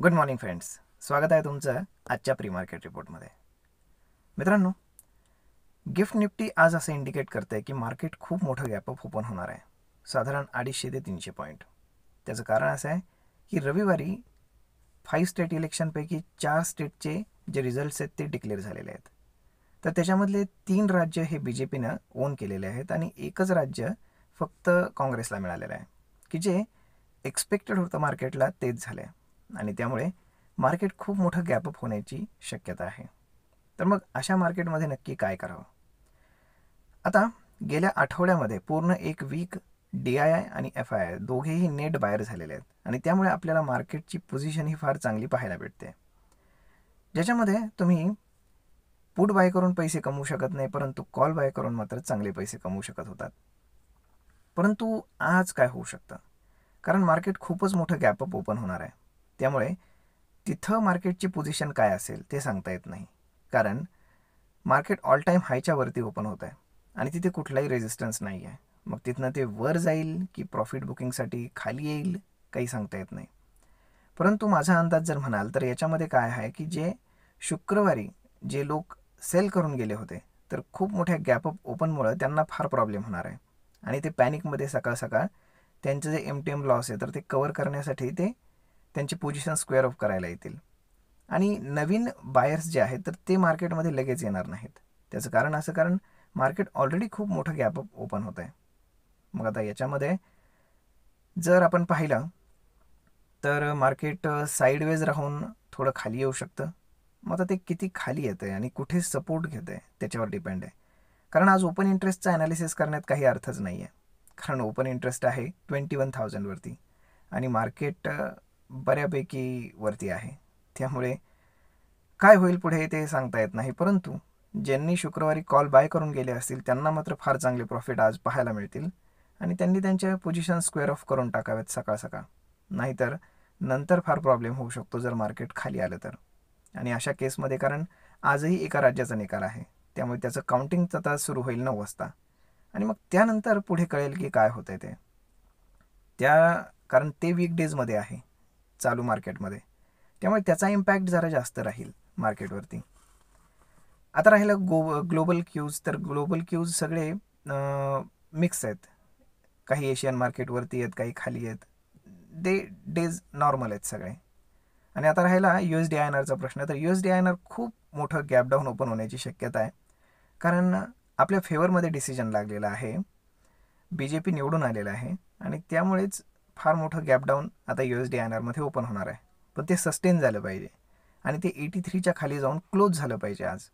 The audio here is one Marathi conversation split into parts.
गुड मॉर्निंग फ्रेंड्स स्वागत आहे तुमचं आजच्या प्री मार्केट रिपोर्टमध्ये मित्रांनो गिफ्ट निफ्टी आज असं इंडिकेट करते आहे की मार्केट खूप मोठं गॅपअप ओपन होणार आहे साधारण अडीचशे ते तीनशे पॉईंट त्याचं कारण असं आहे की रविवारी फाईव्ह स्टेट इलेक्शनपैकी चार स्टेटचे जे रिझल्ट्स आहेत ते डिक्लेअर झालेले आहेत तर त्याच्यामधले तीन राज्य हे बी जे पीनं ओन केलेले आहेत आणि एकच राज्य फक्त काँग्रेसला मिळालेलं आहे की जे एक्सपेक्टेड होतं मार्केटला तेच झालं आहे आणि त्यामुळे मार्केट खूप मोठं गॅपअप होण्याची शक्यता आहे तर मग अशा मार्केटमध्ये नक्की काय करावं आता गेल्या आठवड्यामध्ये पूर्ण एक वीक डी आय आय आणि एफ आय आय दोघेही नेट बाहेर झालेले आहेत आणि त्यामुळे आपल्याला मार्केटची पोझिशन ही फार चांगली पाहायला भेटते ज्याच्यामध्ये तुम्ही पुट बाय करून पैसे कमवू शकत नाही परंतु कॉल बाय करून मात्र चांगले पैसे कमवू शकत होतात परंतु आज काय होऊ शकतं कारण मार्केट खूपच मोठं गॅपअप ओपन होणार आहे त्यामुळे तिथं मार्केटची पोझिशन काय असेल ते सांगता येत नाही कारण मार्केट ऑल टाईम हायच्या वरती ओपन होत आहे आणि तिथे कुठलाही रेजिस्टन्स नाही आहे मग तिथनं ते वर जाईल की प्रॉफिट बुकिंगसाठी खाली येईल काही सांगता येत नाही परंतु माझा अंदाज जर म्हणाल तर याच्यामध्ये काय आहे की जे शुक्रवारी जे लोक सेल करून गेले होते तर खूप मोठ्या गॅपअप ओपनमुळं त्यांना फार प्रॉब्लेम होणार आहे आणि ते पॅनिकमध्ये सकाळ सकाळ त्यांचं जे एम टी एम लॉस आहे तर ते कवर करण्यासाठी ते त्यांची पोझिशन स्क्वेअर ऑफ करायला येतील आणि नवीन बायर्स जे आहेत तर ते मार्केटमध्ये लगेच येणार नाहीत त्याचं कारण असं कारण मार्केट ऑलरेडी खूप मोठं गॅप ओपन होत आहे मग आता याच्यामध्ये जर आपण पाहिलं तर मार्केट साईडवेज राहून थोडं खाली येऊ शकतं मग आता ते किती खाली येतं आहे आणि कुठे सपोर्ट घेतं आहे त्याच्यावर डिपेंड आहे कारण आज ओपन इंटरेस्टचा ॲनालिसिस करण्यात काही अर्थच नाही आहे कारण ओपन इंटरेस्ट आहे ट्वेंटी वन थाउजंडवरती आणि मार्केट बऱ्यापैकी वरती आहे त्यामुळे काय होईल पुढे ते सांगता येत नाही परंतु ज्यांनी शुक्रवारी कॉल बाय करून गेले असतील त्यांना मात्र फार चांगले प्रॉफिट आज पाहायला मिळतील आणि त्यांनी त्यांच्या पोझिशन स्क्वेअर ऑफ करून टाकाव्यात सकाळ सकाळ नाहीतर नंतर फार प्रॉब्लेम होऊ शकतो जर मार्केट खाली आलं तर आणि अशा केसमध्ये कारण आजही एका राज्याचा निकाल आहे त्यामुळे त्याचं काउंटिंगचा तास सुरू होईल नऊ वाजता आणि मग त्यानंतर पुढे कळेल की काय होतं ते त्या कारण ते वीक डेजमध्ये आहे चालू मार्केटमध्ये त्यामुळे त्याचा इम्पॅक्ट जरा जास्त राहील मार्केटवरती आता राहिलं गो ग्लोबल क्यूज तर ग्लोबल क्यूज सगळे मिक्स आहेत काही एशियन मार्केटवरती आहेत काही खाली आहेत दे डेज नॉर्मल आहेत सगळे आणि आता राहिला U S D I N प्रश्न तर U S D I N R खूप मोठं गॅपडाऊन ओपन होण्याची शक्यता आहे कारण आपल्या फेवरमध्ये डिसिजन लागलेलं आहे बी जे पी निवडून आलेलं आहे आणि त्यामुळेच फार मोठं गॅपडाऊन आता यू एस डी आय आरमध्ये ओपन होणार आहे पण ते सस्टेन झालं पाहिजे आणि ते एटी थ्रीच्या खाली जाऊन क्लोज झालं पाहिजे आज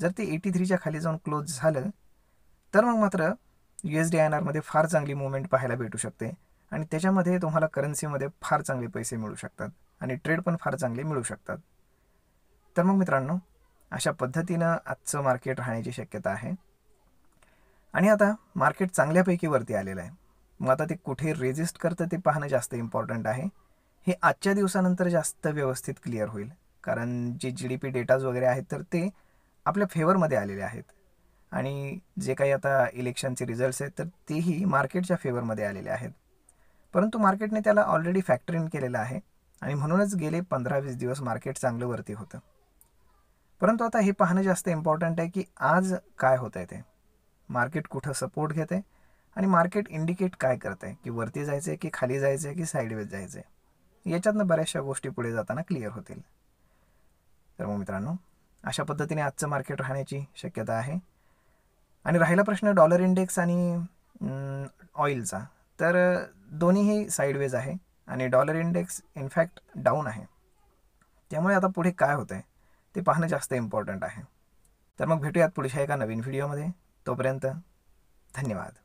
जर ते एटी थ्रीच्या खाली जाऊन क्लोज झालं तर मग मात्र U S D I N आरमध्ये फार चांगली मुवमेंट पाहायला भेटू शकते आणि त्याच्यामध्ये तुम्हाला करन्सीमध्ये फार चांगले पैसे मिळू शकतात आणि ट्रेड पण फार चांगले मिळू शकतात तर मग मित्रांनो अशा पद्धतीनं आजचं मार्केट राहण्याची शक्यता आहे आणि आता मार्केट चांगल्यापैकी वरती आलेलं आहे मग आता ते कुठे रेजिस्ट करतं ते पाहणं जास्त इम्पॉर्टंट आहे हे आजच्या दिवसानंतर जास्त व्यवस्थित क्लिअर होईल कारण जे जी डी पी डेटाज वगैरे आहेत तर ते आपल्या फेवरमध्ये आलेले आहेत आणि जे काही आता इलेक्शनचे रिझल्ट्स आहेत तर तेही मार्केटच्या फेवरमध्ये आलेले आहेत परंतु मार्केटने त्याला ऑलरेडी फॅक्टर इन केलेलं आहे आणि म्हणूनच गेले पंधरा वीस दिवस मार्केट चांगलं वरती होतं परंतु आता हे पाहणं जास्त इम्पॉर्टंट आहे की आज काय होत आहे ते मार्केट कुठं सपोर्ट घेते आणि मार्केट इंडिकेट काय करत आहे की वरती जायचं आहे की खाली जायचं आहे की साईडवेज जायचं आहे याच्यातनं बऱ्याचशा गोष्टी पुढे जाताना क्लिअर होतील तर मग मित्रांनो अशा पद्धतीने आजचं मार्केट राहण्याची शक्यता आहे आणि राहिला प्रश्न डॉलर इंडेक्स आणि ऑइलचा तर दोन्हीही साईडवेज आहे आणि डॉलर इंडेक्स इनफॅक्ट डाऊन आहे त्यामुळे आता पुढे काय होतं आहे ते पाहणं जास्त इम्पॉर्टंट आहे तर मग भेटूयात पुढच्या एका नवीन व्हिडिओमध्ये तोपर्यंत धन्यवाद